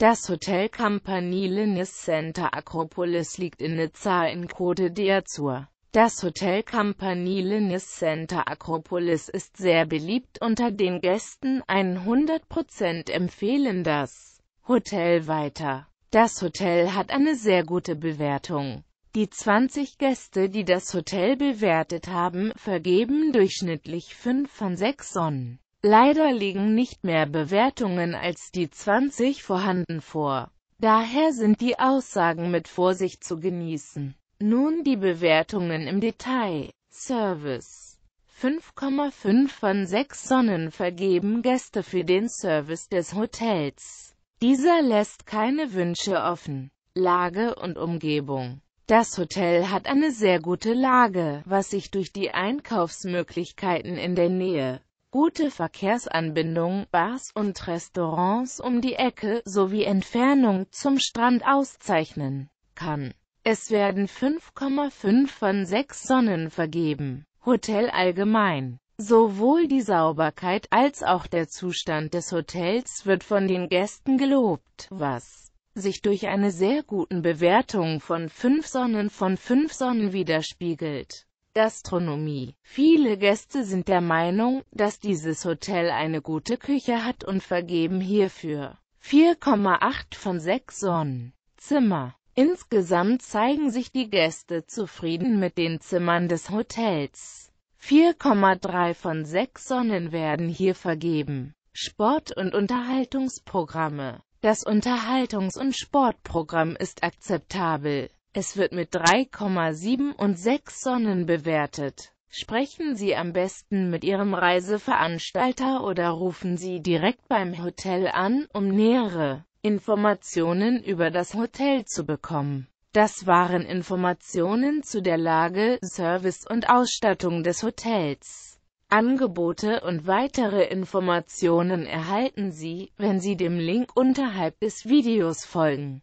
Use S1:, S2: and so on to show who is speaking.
S1: Das Hotel Campanile Nice Center Acropolis liegt in Nizza in Côte d'Azur. Das Hotel Campanile Nice Center Acropolis ist sehr beliebt unter den Gästen, 100% empfehlen das Hotel weiter. Das Hotel hat eine sehr gute Bewertung. Die 20 Gäste, die das Hotel bewertet haben, vergeben durchschnittlich 5 von 6 Sonnen. Leider liegen nicht mehr Bewertungen als die 20 vorhanden vor. Daher sind die Aussagen mit Vorsicht zu genießen. Nun die Bewertungen im Detail. Service 5,5 von 6 Sonnen vergeben Gäste für den Service des Hotels. Dieser lässt keine Wünsche offen. Lage und Umgebung Das Hotel hat eine sehr gute Lage, was sich durch die Einkaufsmöglichkeiten in der Nähe gute Verkehrsanbindung, Bars und Restaurants um die Ecke sowie Entfernung zum Strand auszeichnen kann. Es werden 5,5 von 6 Sonnen vergeben. Hotel allgemein. Sowohl die Sauberkeit als auch der Zustand des Hotels wird von den Gästen gelobt, was sich durch eine sehr guten Bewertung von 5 Sonnen von 5 Sonnen widerspiegelt. Gastronomie. Viele Gäste sind der Meinung, dass dieses Hotel eine gute Küche hat und vergeben hierfür 4,8 von 6 Sonnenzimmer. Insgesamt zeigen sich die Gäste zufrieden mit den Zimmern des Hotels. 4,3 von 6 Sonnen werden hier vergeben. Sport- und Unterhaltungsprogramme Das Unterhaltungs- und Sportprogramm ist akzeptabel. Es wird mit 3,7 und 6 Sonnen bewertet. Sprechen Sie am besten mit Ihrem Reiseveranstalter oder rufen Sie direkt beim Hotel an, um nähere Informationen über das Hotel zu bekommen. Das waren Informationen zu der Lage, Service und Ausstattung des Hotels. Angebote und weitere Informationen erhalten Sie, wenn Sie dem Link unterhalb des Videos folgen.